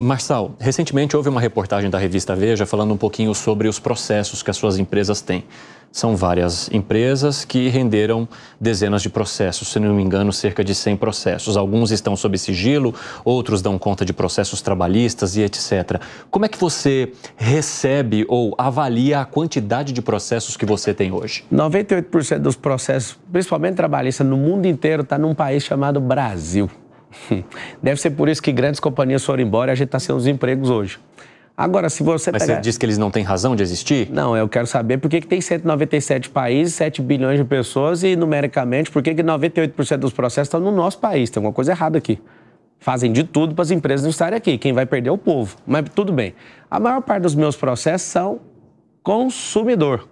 Marçal, recentemente houve uma reportagem da revista Veja falando um pouquinho sobre os processos que as suas empresas têm. São várias empresas que renderam dezenas de processos, se não me engano, cerca de 100 processos. Alguns estão sob sigilo, outros dão conta de processos trabalhistas e etc. Como é que você recebe ou avalia a quantidade de processos que você tem hoje? 98% dos processos, principalmente trabalhistas, no mundo inteiro, está num país chamado Brasil. Deve ser por isso que grandes companhias foram embora e a gente está sem os empregos hoje. Agora, se você Mas pegar... você diz que eles não têm razão de existir? Não, eu quero saber por que, que tem 197 países, 7 bilhões de pessoas e, numericamente, por que, que 98% dos processos estão no nosso país? Tem alguma coisa errada aqui. Fazem de tudo para as empresas não estarem aqui. Quem vai perder é o povo. Mas tudo bem. A maior parte dos meus processos são consumidor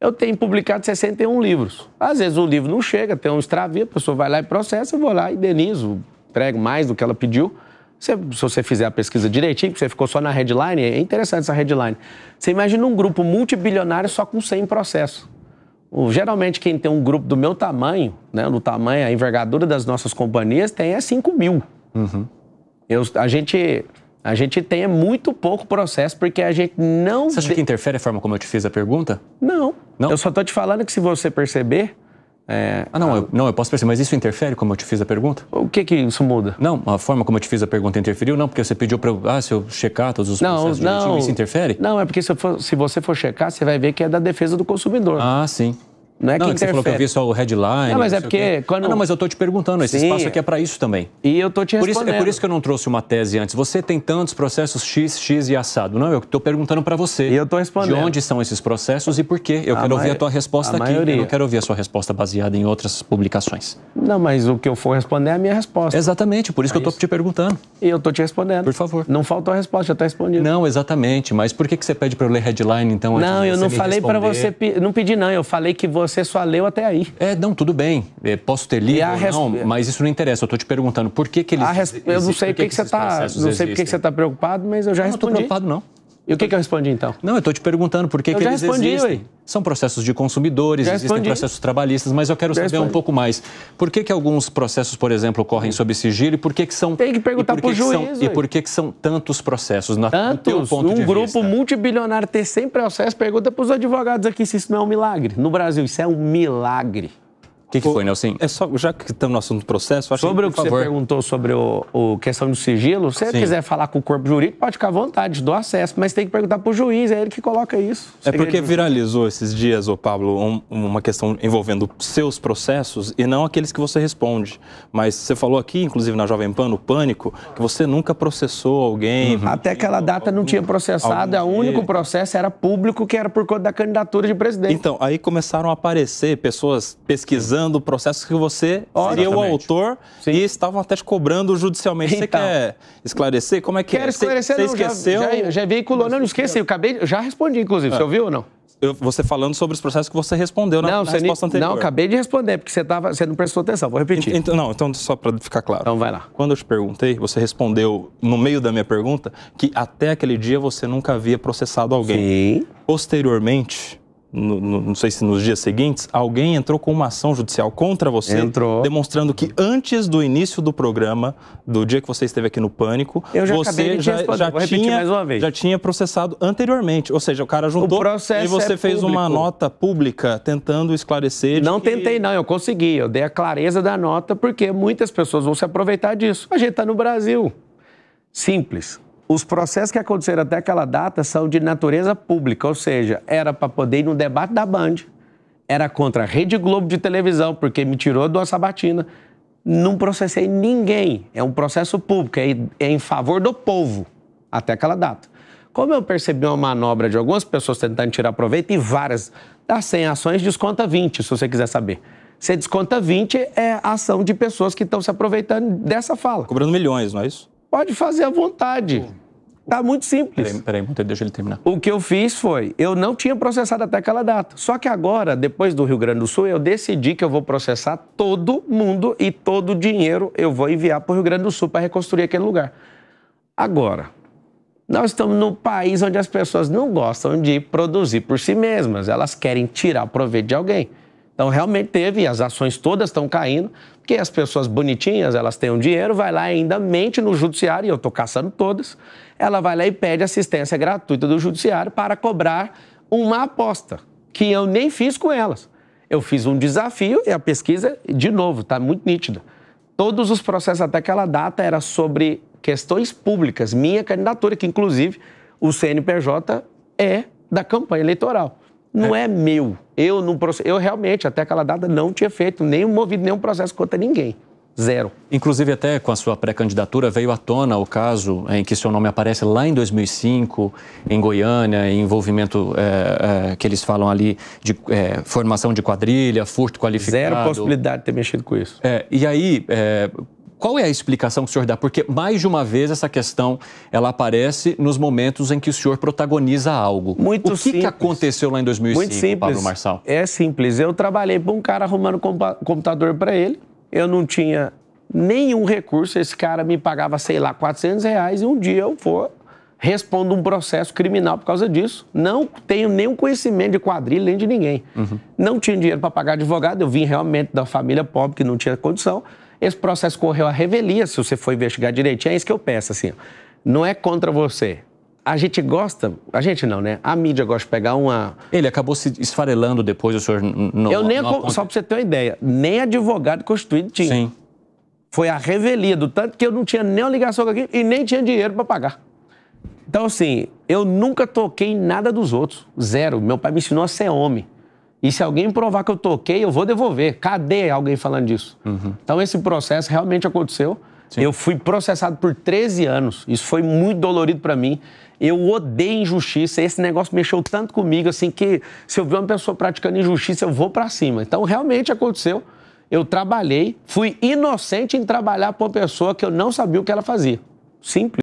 eu tenho publicado 61 livros. Às vezes o livro não chega, tem um extravio, a pessoa vai lá e processa, eu vou lá e denizo, entrego mais do que ela pediu. Se, se você fizer a pesquisa direitinho, porque você ficou só na headline, é interessante essa headline. Você imagina um grupo multibilionário só com 100 processos. O, geralmente quem tem um grupo do meu tamanho, né, no tamanho, a envergadura das nossas companhias, tem é 5 mil. Uhum. Eu, a gente a gente tem é muito pouco processo porque a gente não. Você acha de... que interfere a forma como eu te fiz a pergunta? Não. não? Eu só estou te falando que se você perceber. É, ah, não, a... eu, não, eu posso perceber, mas isso interfere como eu te fiz a pergunta? O que que isso muda? Não, a forma como eu te fiz a pergunta interferiu, não, porque você pediu para eu, ah, se eu checar todos os não, processos não, isso interfere? Não, é porque se, for, se você for checar, você vai ver que é da defesa do consumidor. Ah, sim. Não é não, que, você falou que eu vi só o headline. Não, mas não é porque. Quando... Ah, não, mas eu estou te perguntando, esse Sim. espaço aqui é para isso também. E eu estou te respondendo. Por isso, é por isso que eu não trouxe uma tese antes. Você tem tantos processos X, X e assado. Não, eu estou perguntando para você. E eu estou respondendo. De onde são esses processos e por quê? Eu a quero ouvir a tua resposta a aqui. Maioria. Eu não quero ouvir a sua resposta baseada em outras publicações. Não, mas o que eu for responder é a minha resposta. Exatamente, por isso é que eu estou te perguntando. E eu estou te respondendo. Por favor. Não faltou a resposta, já está respondido. Não, exatamente. Mas por que, que você pede para eu ler headline então? Não, eu não falei para você. Não pedi, não. Eu falei que você você só leu até aí. É, não, tudo bem. É, posso ter lido ou não, é. mas isso não interessa. Eu estou te perguntando por que, que eles. Res... Eu tá- não sei por que, que, que você está. Não sei por que você está preocupado, mas eu já eu respondi. Não estou preocupado, não. E o que, que eu respondi então? Não, eu estou te perguntando por que, eu que já eles respondi, existem. Ué. São processos de consumidores, já existem respondi. processos trabalhistas, mas eu quero já saber respondi. um pouco mais. Por que, que alguns processos, por exemplo, ocorrem sob sigilo e por que, que são. Tem que perguntar para o juiz. São, e por que, que são tantos processos? Na, tantos. No um grupo vista. multibilionário ter 100 processos, pergunta para os advogados aqui se isso não é um milagre. No Brasil, isso é um milagre que, é que foi, Nelson? É só, já que estamos no assunto do processo, acho sobre que, o que favor. você perguntou sobre o, o, questão do sigilo, se você quiser falar com o corpo jurídico, pode ficar à vontade, do acesso, mas tem que perguntar para o juiz, é ele que coloca isso. É porque viralizou esses dias, ô Pablo, um, uma questão envolvendo seus processos e não aqueles que você responde. Mas você falou aqui, inclusive na Jovem Pan, no Pânico, que você nunca processou alguém. Uhum. Até aquela data algum, não tinha processado, é o único processo era público, que era por conta da candidatura de presidente. Então, aí começaram a aparecer pessoas pesquisando acompanhando processos que você seria o autor Sim. e estavam até te cobrando judicialmente. Então, você quer esclarecer? Como é que é? Quero é? esclarecer, você, não, esqueceu? Já, já, já veiculou. Não, não esqueci, eu acabei, já respondi, inclusive. É. Você ouviu ou não? Eu, você falando sobre os processos que você respondeu na, não, na resposta anterior. Não, acabei de responder, porque você, tava, você não prestou atenção. Vou repetir. Então, não, então só para ficar claro. Então vai lá. Quando eu te perguntei, você respondeu no meio da minha pergunta que até aquele dia você nunca havia processado alguém. Sim. Posteriormente, no, no, não sei se nos dias seguintes, alguém entrou com uma ação judicial contra você, entrou. demonstrando que antes do início do programa, do dia que você esteve aqui no Pânico, eu já você já, já tinha, já tinha processado anteriormente. Ou seja, o cara juntou o e você é fez público. uma nota pública tentando esclarecer. Não que... tentei, não, eu consegui. Eu dei a clareza da nota, porque muitas pessoas vão se aproveitar disso. A gente está no Brasil. Simples. Os processos que aconteceram até aquela data são de natureza pública, ou seja, era para poder ir no debate da Band, era contra a Rede Globo de televisão, porque me tirou do uma sabatina. Não processei ninguém, é um processo público, é, é em favor do povo, até aquela data. Como eu percebi uma manobra de algumas pessoas tentando tirar proveito e várias, das 100 ações, desconta 20, se você quiser saber. Você desconta 20 é ação de pessoas que estão se aproveitando dessa fala. Cobrando milhões, não é isso? Pode fazer à vontade. Tá muito simples. Peraí, peraí, deixa ele terminar. O que eu fiz foi, eu não tinha processado até aquela data. Só que agora, depois do Rio Grande do Sul, eu decidi que eu vou processar todo mundo e todo o dinheiro eu vou enviar para o Rio Grande do Sul para reconstruir aquele lugar. Agora, nós estamos num país onde as pessoas não gostam de produzir por si mesmas, elas querem tirar proveito de alguém. Então, realmente teve, as ações todas estão caindo, porque as pessoas bonitinhas, elas têm um dinheiro, vai lá ainda mente no judiciário, e eu estou caçando todas, ela vai lá e pede assistência gratuita do judiciário para cobrar uma aposta, que eu nem fiz com elas. Eu fiz um desafio e a pesquisa, de novo, está muito nítida. Todos os processos até aquela data era sobre questões públicas, minha candidatura, que inclusive o CNPJ é da campanha eleitoral não é, é meu. Eu, não, eu realmente, até aquela data, não tinha feito, nem movido nenhum processo contra ninguém. Zero. Inclusive, até com a sua pré-candidatura, veio à tona o caso em que seu nome aparece lá em 2005, em Goiânia, em envolvimento é, é, que eles falam ali de é, formação de quadrilha, furto qualificado. Zero possibilidade de ter mexido com isso. É, e aí, qual é a explicação que o senhor dá? Porque, mais de uma vez, essa questão ela aparece nos momentos em que o senhor protagoniza algo. Muito o que, simples. que aconteceu lá em 2005, Muito simples. Pablo Marçal? É simples. Eu trabalhei para um cara arrumando computador para ele. Eu não tinha nenhum recurso. Esse cara me pagava, sei lá, 400 reais e um dia eu for respondo um processo criminal por causa disso. Não tenho nenhum conhecimento de quadrilha nem de ninguém. Uhum. Não tinha dinheiro para pagar advogado, eu vim realmente da família pobre que não tinha condição. Esse processo correu à revelia, se você for investigar direitinho, é isso que eu peço, assim. Não é contra você. A gente gosta, a gente não, né? A mídia gosta de pegar uma. Ele acabou se esfarelando depois, o senhor não. Eu nem, não só para você ter uma ideia, nem advogado constituído tinha. Sim. Foi a revelia do tanto que eu não tinha nem uma ligação com aquilo e nem tinha dinheiro para pagar. Então, assim, eu nunca toquei em nada dos outros. Zero. Meu pai me ensinou a ser homem. E se alguém provar que eu toquei, eu vou devolver. Cadê alguém falando disso? Uhum. Então esse processo realmente aconteceu. Sim. Eu fui processado por 13 anos. Isso foi muito dolorido para mim. Eu odeio injustiça. Esse negócio mexeu tanto comigo assim que se eu ver uma pessoa praticando injustiça, eu vou para cima. Então realmente aconteceu. Eu trabalhei, fui inocente em trabalhar para uma pessoa que eu não sabia o que ela fazia. Simples.